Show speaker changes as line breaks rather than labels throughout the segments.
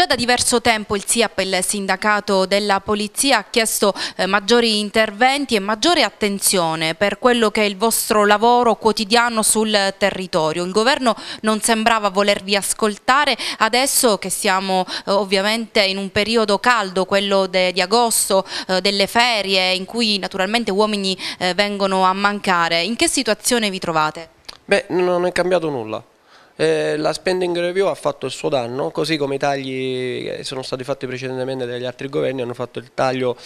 Già da diverso tempo il SIAP il sindacato della polizia ha chiesto eh, maggiori interventi e maggiore attenzione per quello che è il vostro lavoro quotidiano sul territorio. Il governo non sembrava volervi ascoltare, adesso che siamo eh, ovviamente in un periodo caldo, quello di agosto, eh, delle ferie, in cui naturalmente uomini eh, vengono a mancare, in che situazione vi trovate?
Beh, non è cambiato nulla. Eh, la spending review ha fatto il suo danno, così come i tagli che sono stati fatti precedentemente dagli altri governi hanno fatto il taglio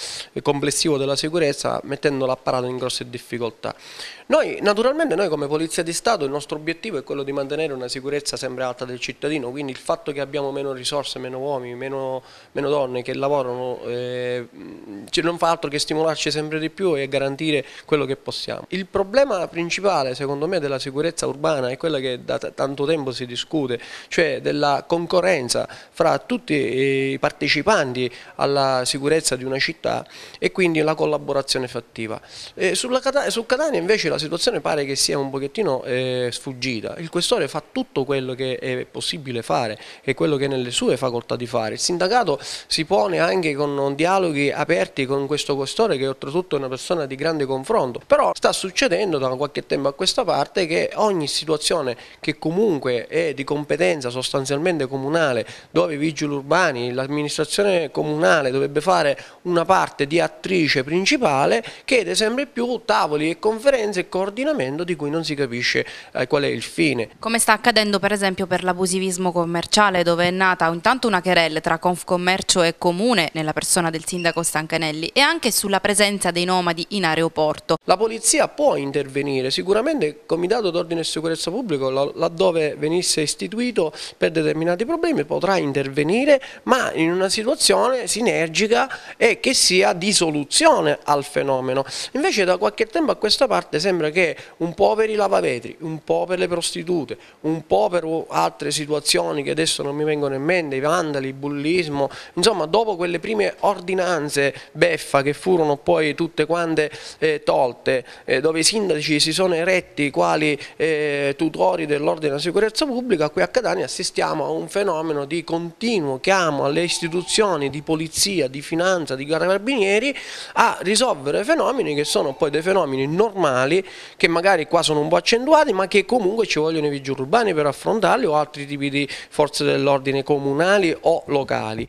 complessivo della sicurezza mettendo l'apparato in grosse difficoltà. Noi, naturalmente noi come Polizia di Stato il nostro obiettivo è quello di mantenere una sicurezza sempre alta del cittadino, quindi il fatto che abbiamo meno risorse, meno uomini, meno, meno donne che lavorano eh, non fa altro che stimolarci sempre di più e garantire quello che possiamo. Il problema principale secondo me della sicurezza urbana è quella che da tanto tempo tempo si discute, cioè della concorrenza fra tutti i partecipanti alla sicurezza di una città e quindi la collaborazione fattiva. E eh, sulla, su Catania invece la situazione pare che sia un pochettino eh, sfuggita, il questore fa tutto quello che è possibile fare e quello che è nelle sue facoltà di fare, il sindacato si pone anche con dialoghi aperti con questo questore che oltretutto è una persona di grande confronto, però sta succedendo da qualche tempo a questa parte che ogni situazione che comunque comunque è di competenza sostanzialmente comunale, dove i vigili urbani, l'amministrazione comunale dovrebbe fare una parte di attrice principale, chiede sempre più tavoli e conferenze e coordinamento di cui non si capisce eh, qual è il fine.
Come sta accadendo per esempio per l'abusivismo commerciale, dove è nata intanto una querelle tra Confcommercio e Comune, nella persona del sindaco Stancanelli, e anche sulla presenza dei nomadi in aeroporto. La polizia può
intervenire, sicuramente il Comitato d'Ordine e Sicurezza Pubblico, laddove venisse istituito per determinati problemi potrà intervenire ma in una situazione sinergica e che sia di soluzione al fenomeno. Invece da qualche tempo a questa parte sembra che un po' per i lavavetri, un po' per le prostitute, un po' per altre situazioni che adesso non mi vengono in mente, i vandali, il bullismo, insomma dopo quelle prime ordinanze beffa che furono poi tutte quante eh, tolte, eh, dove i sindaci si sono eretti quali eh, tutori dell'ordine della sicurezza, sicurezza pubblica qui a Catania assistiamo a un fenomeno di continuo chiamo alle istituzioni di polizia, di finanza, di carabinieri a risolvere fenomeni che sono poi dei fenomeni normali che magari qua sono un po' accentuati ma che comunque ci vogliono i vigili urbani per affrontarli o altri tipi di forze dell'ordine comunali o locali.